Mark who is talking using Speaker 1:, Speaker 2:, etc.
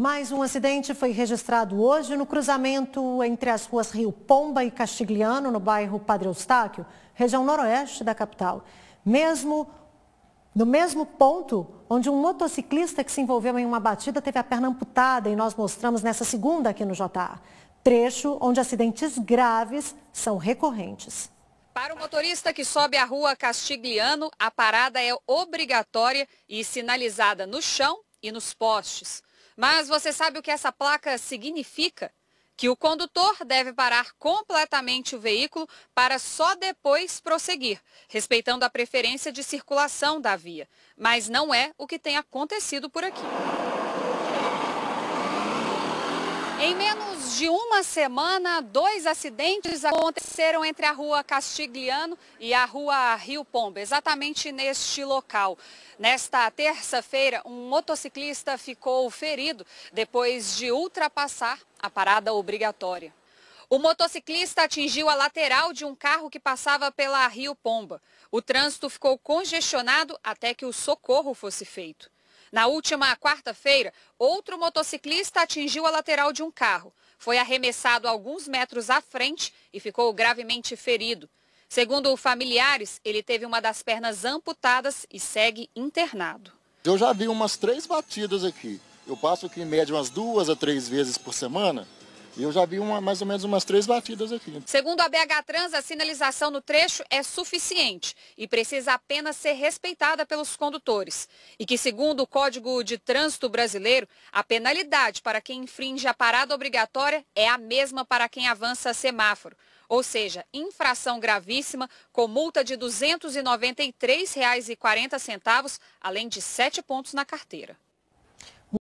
Speaker 1: Mais um acidente foi registrado hoje no cruzamento entre as ruas Rio Pomba e Castigliano, no bairro Padre Eustáquio, região noroeste da capital. Mesmo no mesmo ponto onde um motociclista que se envolveu em uma batida teve a perna amputada e nós mostramos nessa segunda aqui no JA. Trecho onde acidentes graves são recorrentes.
Speaker 2: Para o motorista que sobe a rua Castigliano, a parada é obrigatória e sinalizada no chão e nos postes. Mas você sabe o que essa placa significa? Que o condutor deve parar completamente o veículo para só depois prosseguir, respeitando a preferência de circulação da via. Mas não é o que tem acontecido por aqui. Em menos de uma semana, dois acidentes aconteceram entre a rua Castigliano e a rua Rio Pomba, exatamente neste local. Nesta terça-feira, um motociclista ficou ferido depois de ultrapassar a parada obrigatória. O motociclista atingiu a lateral de um carro que passava pela Rio Pomba. O trânsito ficou congestionado até que o socorro fosse feito. Na última quarta-feira, outro motociclista atingiu a lateral de um carro. Foi arremessado alguns metros à frente e ficou gravemente ferido. Segundo familiares, ele teve uma das pernas amputadas e segue internado.
Speaker 3: Eu já vi umas três batidas aqui. Eu passo aqui em média umas duas a três vezes por semana. Eu já vi uma, mais ou menos umas três batidas aqui.
Speaker 2: Segundo a BH Trans, a sinalização no trecho é suficiente e precisa apenas ser respeitada pelos condutores. E que, segundo o Código de Trânsito Brasileiro, a penalidade para quem infringe a parada obrigatória é a mesma para quem avança semáforo. Ou seja, infração gravíssima com multa de R$ 293,40, além de sete pontos na carteira.